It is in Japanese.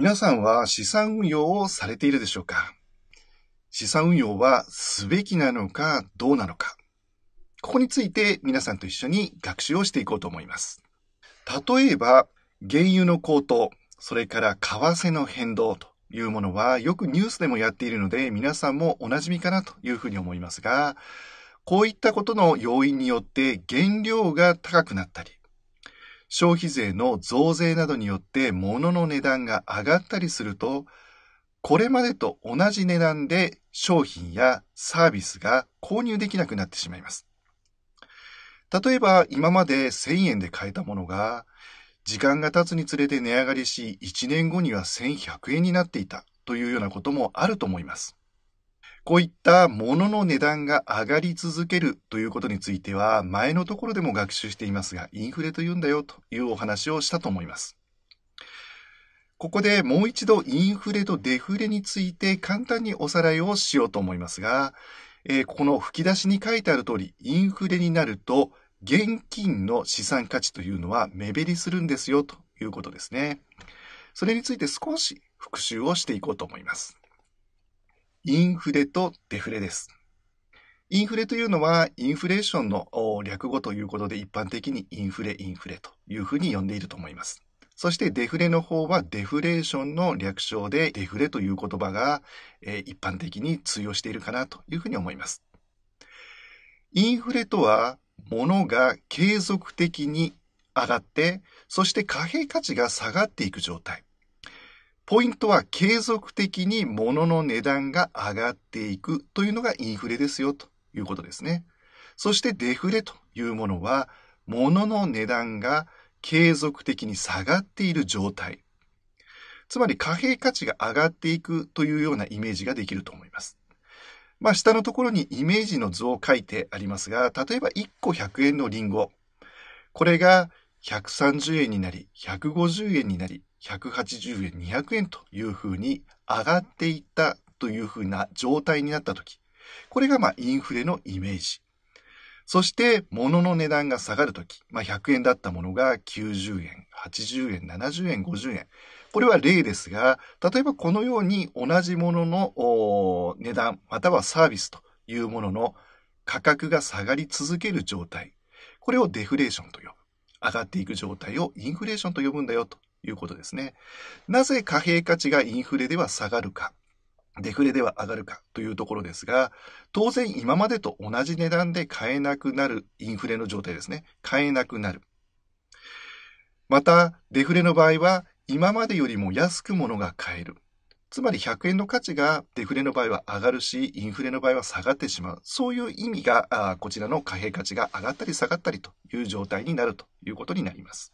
皆さんは資産運用をされているでしょうか資産運用はすべきなのかどうなのかここについて皆さんと一緒に学習をしていこうと思います。例えば、原油の高騰、それから為替の変動というものはよくニュースでもやっているので皆さんもお馴染みかなというふうに思いますが、こういったことの要因によって原料が高くなったり、消費税の増税などによって物の値段が上がったりすると、これまでと同じ値段で商品やサービスが購入できなくなってしまいます。例えば今まで1000円で買えたものが、時間が経つにつれて値上がりし、1年後には1100円になっていたというようなこともあると思います。こういったものの値段が上がり続けるということについては、前のところでも学習していますが、インフレと言うんだよというお話をしたと思います。ここでもう一度インフレとデフレについて簡単におさらいをしようと思いますが、えー、この吹き出しに書いてある通り、インフレになると、現金の資産価値というのは目減りするんですよということですね。それについて少し復習をしていこうと思います。インフレとデフレです。インフレというのはインフレーションの略語ということで一般的にインフレインフレというふうに呼んでいると思います。そしてデフレの方はデフレーションの略称でデフレという言葉が一般的に通用しているかなというふうに思います。インフレとは物が継続的に上がって、そして貨幣価値が下がっていく状態。ポイントは継続的に物の値段が上がっていくというのがインフレですよということですね。そしてデフレというものは物の値段が継続的に下がっている状態。つまり貨幣価値が上がっていくというようなイメージができると思います。まあ下のところにイメージの図を書いてありますが、例えば1個100円のリンゴ。これが130円になり、150円になり、180円、200円というふうに上がっていったというふうな状態になったとき、これがまあインフレのイメージ。そして、物の値段が下がるとき、まあ、100円だったものが90円、80円、70円、50円。これは例ですが、例えばこのように同じものの値段、またはサービスというものの価格が下がり続ける状態。これをデフレーションと呼ぶ。上がっていく状態をインフレーションと呼ぶんだよということですね。なぜ貨幣価値がインフレでは下がるか、デフレでは上がるかというところですが、当然今までと同じ値段で買えなくなるインフレの状態ですね。買えなくなる。また、デフレの場合は今までよりも安く物が買える。つまり100円の価値がデフレの場合は上がるし、インフレの場合は下がってしまう。そういう意味が、こちらの貨幣価値が上がったり下がったりという状態になるということになります。